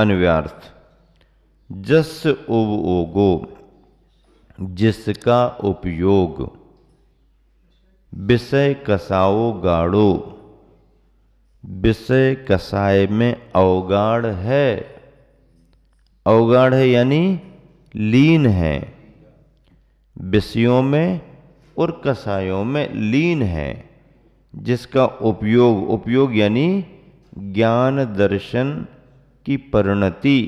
अन्व्यार्थ जस ओगो जिसका उपयोग विषय कसाओ गाड़ो विषय कसाय में अवगाढ़ है अवगाढ़ है यानी लीन है विषयों में और कसायों में लीन है जिसका उपयोग उपयोग यानी ज्ञान दर्शन की परिणति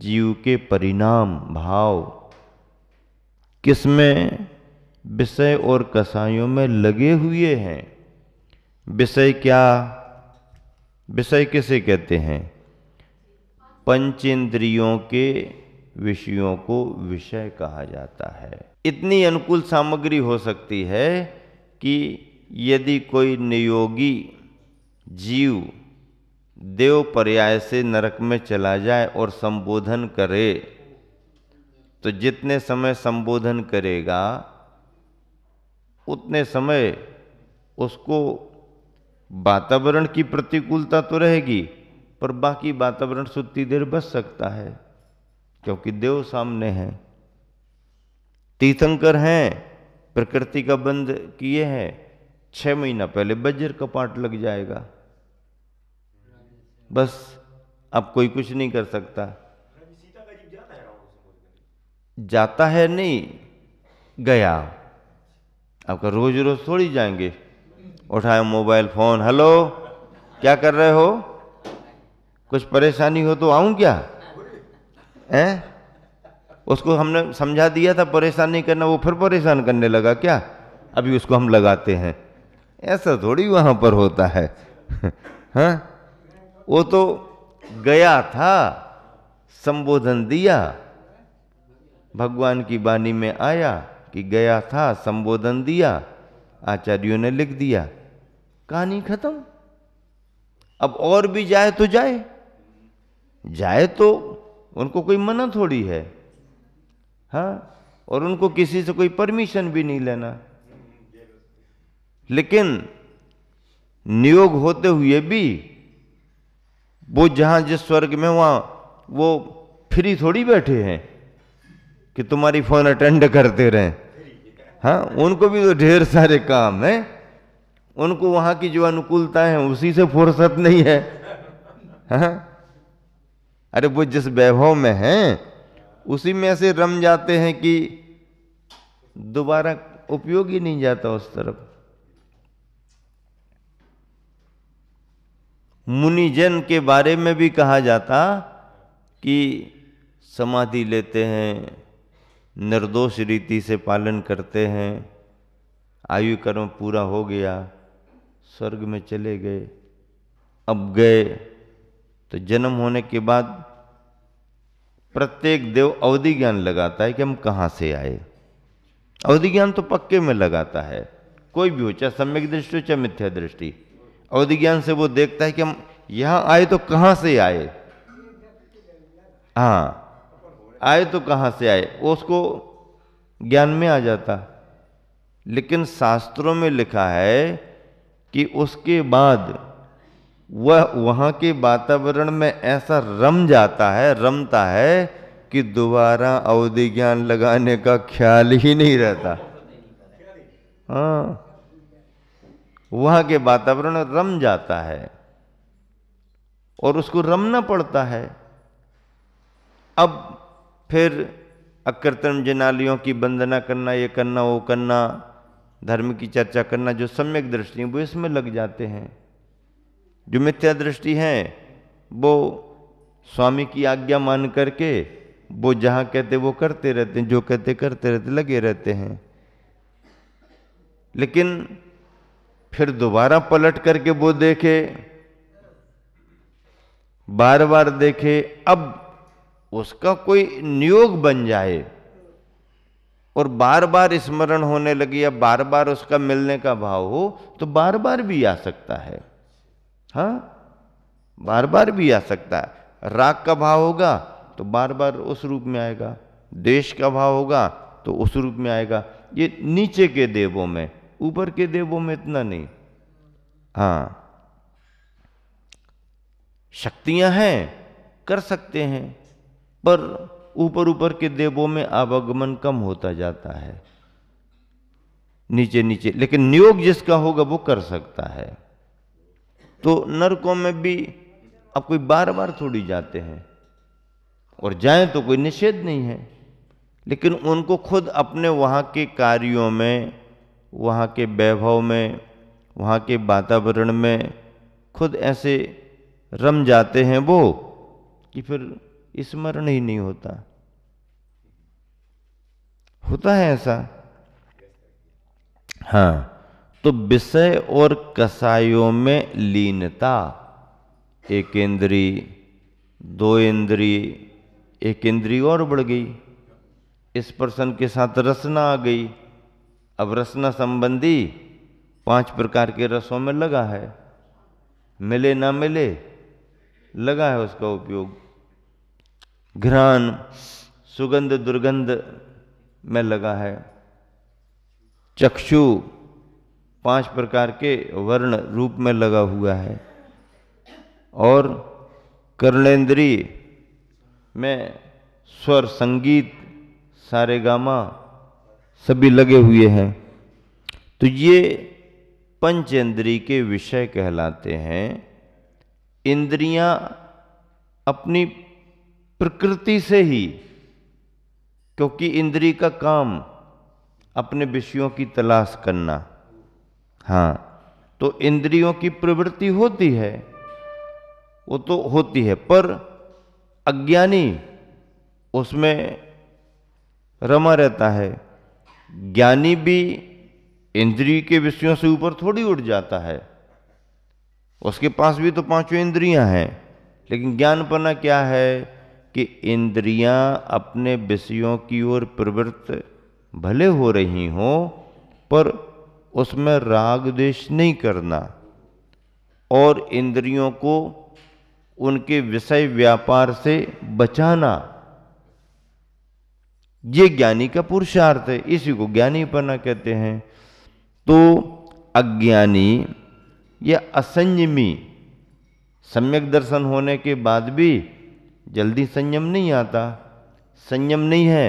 जीव के परिणाम भाव किसमें विषय और कसाईयों में लगे हुए हैं विषय क्या विषय किसे कहते हैं पंच इंद्रियों के विषयों को विषय कहा जाता है इतनी अनुकूल सामग्री हो सकती है कि यदि कोई नियोगी जीव देव पर्याय से नरक में चला जाए और संबोधन करे तो जितने समय संबोधन करेगा उतने समय उसको वातावरण की प्रतिकूलता तो रहेगी पर बाकी वातावरण से उतनी देर बच सकता है क्योंकि देव सामने हैं तीर्थंकर हैं प्रकृति का बंद किए हैं छह महीना पहले बज्र कपाट लग जाएगा बस अब कोई कुछ नहीं कर सकता जाता है नहीं गया आपका रोज रोज थोड़ी जाएंगे उठाए मोबाइल फोन हेलो क्या कर रहे हो कुछ परेशानी हो तो आऊं क्या है उसको हमने समझा दिया था परेशान नहीं करना वो फिर परेशान करने लगा क्या अभी उसको हम लगाते हैं ऐसा थोड़ी वहाँ पर होता है हाँ वो तो गया था संबोधन दिया भगवान की वाणी में आया कि गया था संबोधन दिया आचार्यों ने लिख दिया कहानी खत्म अब और भी जाए तो जाए जाए तो उनको कोई मना थोड़ी है हाँ और उनको किसी से कोई परमिशन भी नहीं लेना लेकिन नियोग होते हुए भी वो जहां जिस स्वर्ग में वहां वो फ्री थोड़ी बैठे हैं कि तुम्हारी फोन अटेंड करते रहे हाँ उनको भी तो ढेर सारे काम हैं उनको वहां की जो अनुकूलता है उसी से फुर्सत नहीं है हाँ? अरे वो जिस वैभव में हैं उसी में ऐसे रम जाते हैं कि दोबारा उपयोग ही नहीं जाता उस तरफ मुनिजन के बारे में भी कहा जाता कि समाधि लेते हैं निर्दोष रीति से पालन करते हैं आयु कर्म पूरा हो गया स्वर्ग में चले गए अब गए तो जन्म होने के बाद प्रत्येक देव अवधि ज्ञान लगाता है कि हम कहाँ से आए अवधि ज्ञान तो पक्के में लगाता है कोई भी हो चाहे सम्यक दृष्टि हो चाहे मिथ्या दृष्टि अवधि ज्ञान से वो देखता है कि हम यहाँ आए तो कहाँ से आए हाँ आए तो कहाँ से आए वो उसको ज्ञान में आ जाता लेकिन शास्त्रों में लिखा है कि उसके बाद वह वहाँ के वातावरण में ऐसा रम जाता है रमता है कि दोबारा अवधि ज्ञान लगाने का ख्याल ही नहीं रहता हाँ वहाँ के वातावरण रम जाता है और उसको रमना पड़ता है अब फिर अकर्तन जनालियों की वंदना करना ये करना वो करना धर्म की चर्चा करना जो सम्यक दृष्टि है वो इसमें लग जाते हैं जो मिथ्या दृष्टि है वो स्वामी की आज्ञा मान करके वो जहाँ कहते वो करते रहते हैं जो कहते करते रहते लगे रहते हैं लेकिन फिर दोबारा पलट करके वो देखे बार बार देखे अब उसका कोई नियोग बन जाए और बार बार स्मरण होने लगे या बार बार उसका मिलने का भाव हो तो बार बार भी आ सकता है हाँ बार बार भी आ सकता है राग का भाव होगा तो बार बार उस रूप में आएगा देश का भाव होगा तो उस रूप में आएगा ये नीचे के देवों में ऊपर के देवों में इतना नहीं हाँ शक्तियां हैं कर सकते हैं पर ऊपर ऊपर के देवों में आवागमन कम होता जाता है नीचे नीचे लेकिन नियोग जिसका होगा वो कर सकता है तो नरकों में भी अब कोई बार बार थोड़ी जाते हैं और जाए तो कोई निषेध नहीं है लेकिन उनको खुद अपने वहां के कार्यों में वहाँ के वैभव में वहाँ के वातावरण में खुद ऐसे रम जाते हैं वो कि फिर स्मरण ही नहीं होता होता है ऐसा हाँ तो विषय और कसायों में लीनता एक इंद्री दो इंद्री एक इंद्री और बढ़ गई इस प्रसन्न के साथ रसना आ गई अब रसना संबंधी पांच प्रकार के रसों में लगा है मिले ना मिले लगा है उसका उपयोग घ्राण सुगंध दुर्गंध में लगा है चक्षु पांच प्रकार के वर्ण रूप में लगा हुआ है और कर्णेन्द्रीय में स्वर संगीत सारे गामा सभी लगे हुए हैं तो ये इंद्री के विषय कहलाते हैं इंद्रियां अपनी प्रकृति से ही क्योंकि इंद्री का काम अपने विषयों की तलाश करना हाँ तो इंद्रियों की प्रवृत्ति होती है वो तो होती है पर अज्ञानी उसमें रमा रहता है ज्ञानी भी इंद्रिय के विषयों से ऊपर थोड़ी उठ जाता है उसके पास भी तो पांचों इंद्रियां हैं लेकिन ज्ञान पना क्या है कि इंद्रियां अपने विषयों की ओर प्रवृत्त भले हो रही हों पर उसमें राग द्वेष नहीं करना और इंद्रियों को उनके विषय व्यापार से बचाना ये ज्ञानी का पुरुषार्थ है इसी को ज्ञानीपना कहते हैं तो अज्ञानी या असंयमी सम्यक दर्शन होने के बाद भी जल्दी संयम नहीं आता संयम नहीं है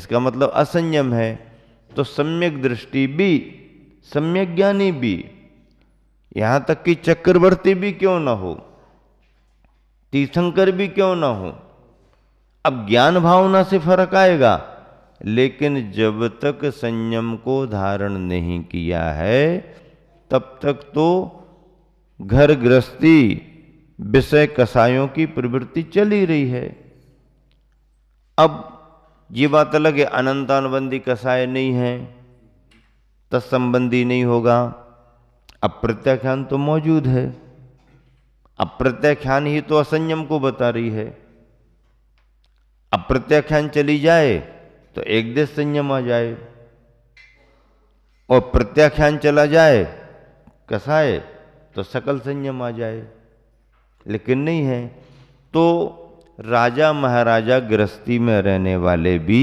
इसका मतलब असंयम है तो सम्यक दृष्टि भी सम्यक ज्ञानी भी यहाँ तक कि चक्रवर्ती भी क्यों ना हो तीर्थंकर भी क्यों ना हो अब ज्ञान भावना से फर्क आएगा लेकिन जब तक संयम को धारण नहीं किया है तब तक तो घर गृहस्थी विषय कसायों की प्रवृत्ति चली रही है अब ये बात अलग है अनंतानुबंधी कसाय नहीं है तत्संबंधी नहीं होगा अप्रत्याख्यान तो मौजूद है अप्रत्याख्यान ही तो असंयम को बता रही है अब प्रत्याख्यान चली जाए तो एक देश संयम आ जाए और प्रत्याख्यान चला जाए कसाए तो सकल संयम आ जाए लेकिन नहीं है तो राजा महाराजा गृहस्थी में रहने वाले भी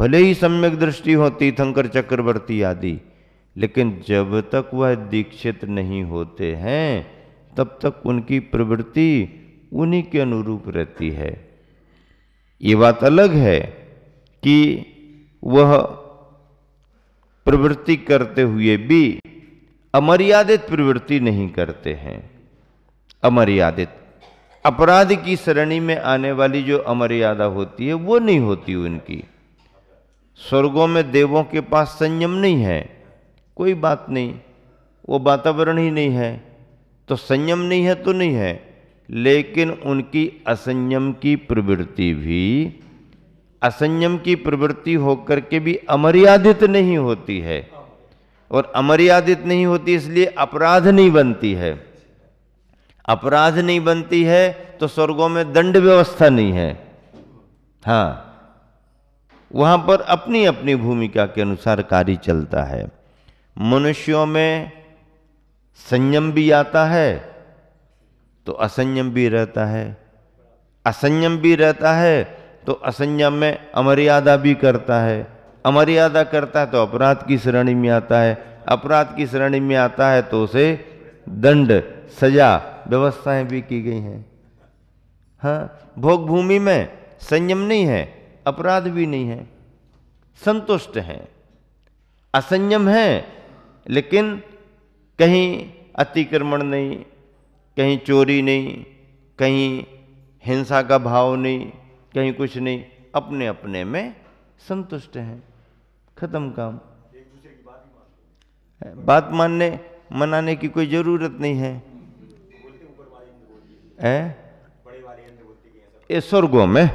भले ही सम्यक दृष्टि होती थंकर चक्रवर्ती आदि लेकिन जब तक वह दीक्षित नहीं होते हैं तब तक उनकी प्रवृत्ति उन्हीं के अनुरूप रहती है ये बात अलग है कि वह प्रवृत्ति करते हुए भी अमर्यादित प्रवृत्ति नहीं करते हैं अमर्यादित अपराध की श्रेणी में आने वाली जो अमर्यादा होती है वो नहीं होती उनकी स्वर्गों में देवों के पास संयम नहीं है कोई बात नहीं वो वातावरण ही नहीं है तो संयम नहीं है तो नहीं है लेकिन उनकी असंयम की प्रवृत्ति भी असंयम की प्रवृत्ति होकर के भी अमर्यादित नहीं होती है और अमर्यादित नहीं होती इसलिए अपराध नहीं बनती है अपराध नहीं बनती है तो स्वर्गों में दंड व्यवस्था नहीं है हाँ वहां पर अपनी अपनी भूमिका के अनुसार कार्य चलता है मनुष्यों में संयम भी आता है तो असंयम भी रहता है असंयम भी रहता है तो असंयम में अमर्यादा भी करता है अमर्यादा करता है तो अपराध की श्रेणी में आता है अपराध की श्रेणी में आता है तो उसे दंड सजा व्यवस्थाएं भी की गई हैं हाँ भोग भूमि में संयम नहीं है अपराध भी नहीं है संतुष्ट हैं असंयम है लेकिन कहीं अतिक्रमण नहीं कहीं चोरी नहीं कहीं हिंसा का भाव नहीं कहीं कुछ नहीं अपने अपने में संतुष्ट हैं खत्म काम बात मानने मनाने की कोई ज़रूरत नहीं है ये स्वर्गों में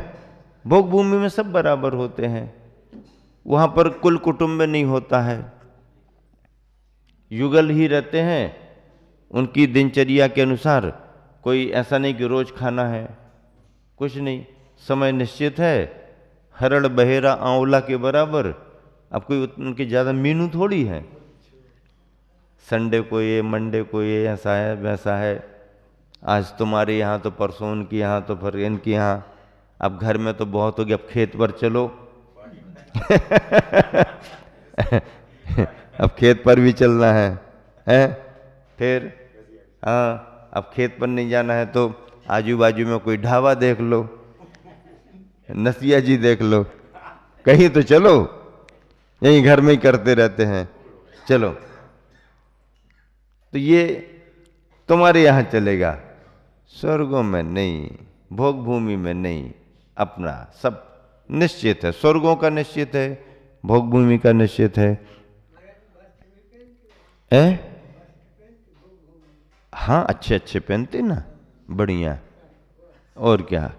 भोग भूमि में सब बराबर होते हैं वहाँ पर कुल कुटुंब नहीं होता है युगल ही रहते हैं उनकी दिनचर्या के अनुसार कोई ऐसा नहीं कि रोज खाना है कुछ नहीं समय निश्चित है हरड़ बहेरा आंवला के बराबर अब कोई उनके ज़्यादा मीनू थोड़ी है संडे को ये मंडे को ये ऐसा है वैसा है आज तुम्हारे यहाँ तो परसों उनके यहाँ तो फिर इनके यहाँ अब घर में तो बहुत हो गया अब खेत पर चलो अब खेत पर भी चलना है हैं फिर हाँ अब खेत पर नहीं जाना है तो आजू बाजू में कोई ढाबा देख लो नसिया जी देख लो कहीं तो चलो यहीं घर में ही करते रहते हैं चलो तो ये तुम्हारे यहाँ चलेगा स्वर्गों में नहीं भोग भूमि में नहीं अपना सब निश्चित है स्वर्गों का निश्चित है भोग भूमि का निश्चित है, ऐ हाँ अच्छे अच्छे पहनते ना बढ़िया और क्या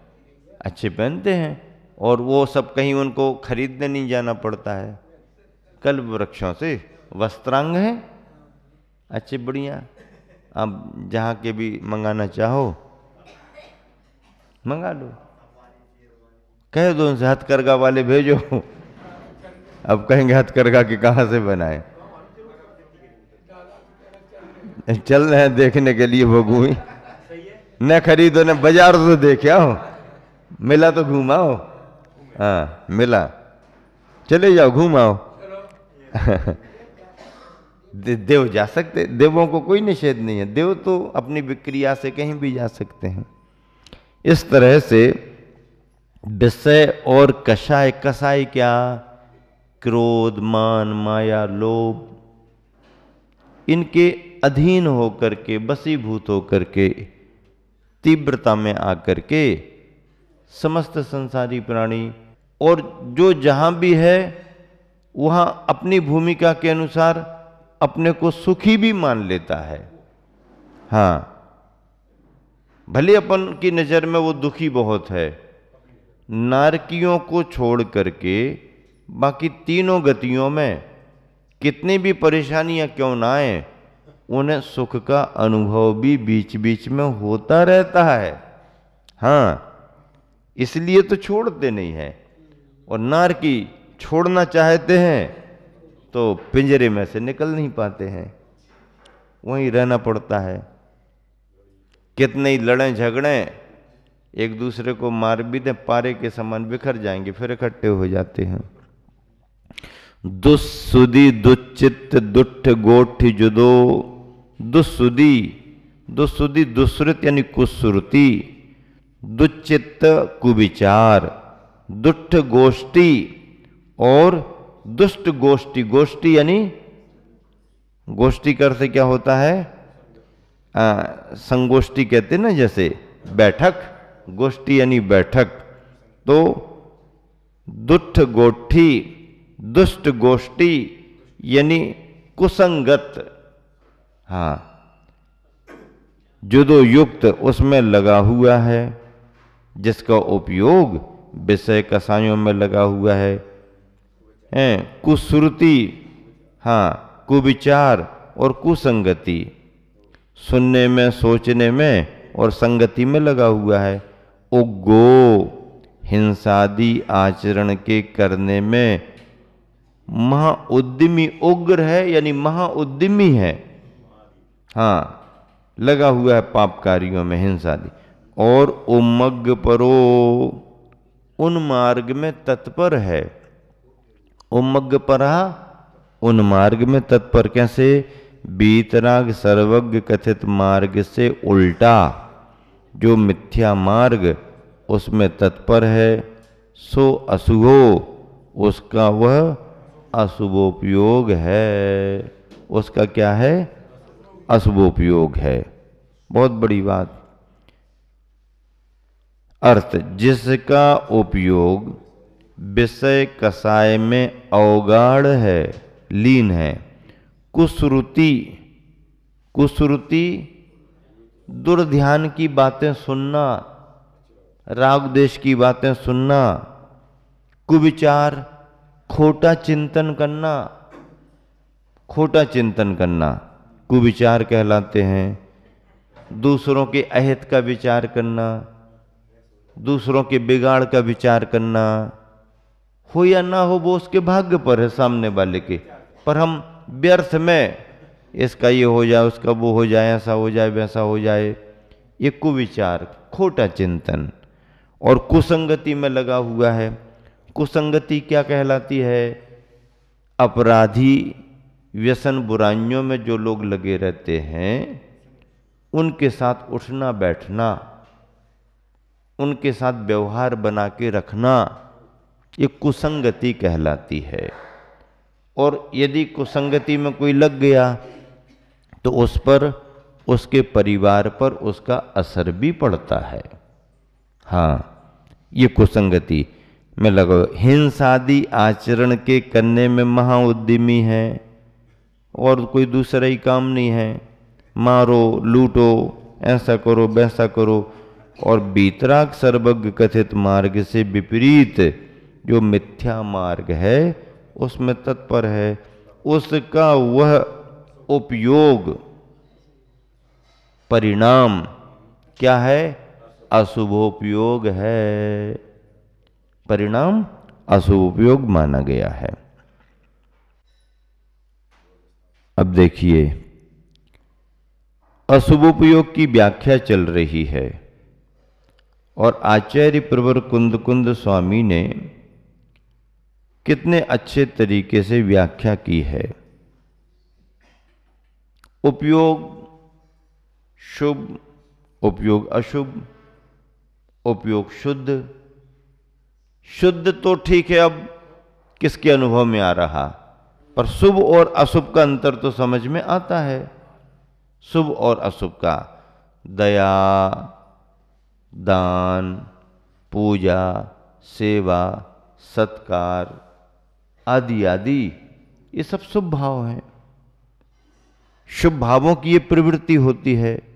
अच्छे पहनते हैं और वो सब कहीं उनको खरीदने नहीं जाना पड़ता है कल वृक्षों से वस्त्रांग है अच्छे बढ़िया आप जहाँ के भी मंगाना चाहो मंगा लो कह दो उनसे हथकरघा वाले भेजो अब कहेंगे हथकरघा के कहाँ से बनाए चल रहे हैं देखने के लिए वो घूमी न खरीदो न बाजार तो देखा आओ मिला तो घूमाओ हाँ मिला चले जाओ घूमाओ दे, देव जा सकते देवों को कोई निषेध नहीं है देव तो अपनी विक्रिया से कहीं भी जा सकते हैं इस तरह से विषय और कषाय कसाय क्या क्रोध मान माया लोभ इनके अधीन होकर के बसीभूत होकर के तीव्रता में आकर के समस्त संसारी प्राणी और जो जहाँ भी है वहाँ अपनी भूमिका के अनुसार अपने को सुखी भी मान लेता है हाँ भले अपन की नज़र में वो दुखी बहुत है नारकियों को छोड़ करके बाकी तीनों गतियों में कितनी भी परेशानियां क्यों ना आए उन्हें सुख का अनुभव भी बीच बीच में होता रहता है हाँ इसलिए तो छोड़ते नहीं हैं और नार की छोड़ना चाहते हैं तो पिंजरे में से निकल नहीं पाते हैं वहीं रहना पड़ता है कितने ही लड़ें झगड़ें एक दूसरे को मार भी दें पारे के समान बिखर जाएंगे फिर इकट्ठे हो जाते हैं दुस्सुदी दुच्चित दुठ गोठ जुदो दुस्सुदी दुस्सुदी दुश्रुत यानी कुश्रुति दुचित्त कुविचार दुष्ट गोष्ठी और दुष्ट गोष्ठी गोष्ठी यानी गोष्ठी कर से क्या होता है संगोष्ठी कहते ना जैसे बैठक गोष्ठी यानी बैठक तो दुष्ट गोष्ठी दुष्ट गोष्ठी यानी कुसंगत हाँ जुदो युक्त उसमें लगा हुआ है जिसका उपयोग विषय कसायों में लगा हुआ है हैं कुश्रुति हाँ कुविचार और कुसंगति सुनने में सोचने में और संगति में लगा हुआ है उगो हिंसादि आचरण के करने में महाउद्यमी उग्र है यानी महाउद्यमी है हाँ लगा हुआ है पाप कार्यों में दी और उमग परो उन मार्ग में तत्पर है उमग परा उन मार्ग में तत्पर कैसे बीतराग सर्वज्ञ कथित मार्ग से उल्टा जो मिथ्या मार्ग उसमें तत्पर है सो अशुभो उसका वह अशुभोपयोग है उसका क्या है उपयोग है बहुत बड़ी बात अर्थ जिसका उपयोग विषय कसाय में अवगाढ़ है लीन है कुश्रुति कुश्रुति दुर्ध्यान की बातें सुनना राग देश की बातें सुनना कुविचार खोटा चिंतन करना खोटा चिंतन करना कुविचार कहलाते हैं दूसरों के अहित का विचार करना दूसरों के बिगाड़ का विचार करना हो या ना हो वो उसके भाग्य पर है सामने वाले के पर हम व्यर्थ में इसका ये हो जाए उसका वो हो जाए ऐसा हो जाए वैसा हो जाए ये कुविचार खोटा चिंतन और कुसंगति में लगा हुआ है कुसंगति क्या कहलाती है अपराधी व्यसन बुराइयों में जो लोग लगे रहते हैं उनके साथ उठना बैठना उनके साथ व्यवहार बना के रखना ये कुसंगति कहलाती है और यदि कुसंगति में कोई लग गया तो उस पर उसके परिवार पर उसका असर भी पड़ता है हाँ ये कुसंगति में लगा हिंसादि आचरण के करने में महाउद्यमी है और कोई दूसरा ही काम नहीं है मारो लूटो ऐसा करो वैसा करो और बीतराग सर्वज्ञ कथित मार्ग से विपरीत जो मिथ्या मार्ग है उसमें तत्पर है उसका वह उपयोग परिणाम क्या है अशुभोपयोग है परिणाम अशुभ उपयोग माना गया है अब देखिए उपयोग की व्याख्या चल रही है और आचार्य प्रवर कुंद कुंद स्वामी ने कितने अच्छे तरीके से व्याख्या की है उपयोग शुभ उपयोग अशुभ उपयोग शुद्ध शुद्ध तो ठीक है अब किसके अनुभव में आ रहा पर शुभ और अशुभ का अंतर तो समझ में आता है शुभ और अशुभ का दया दान पूजा सेवा सत्कार आदि आदि ये सब शुभ भाव हैं शुभ भावों की ये प्रवृत्ति होती है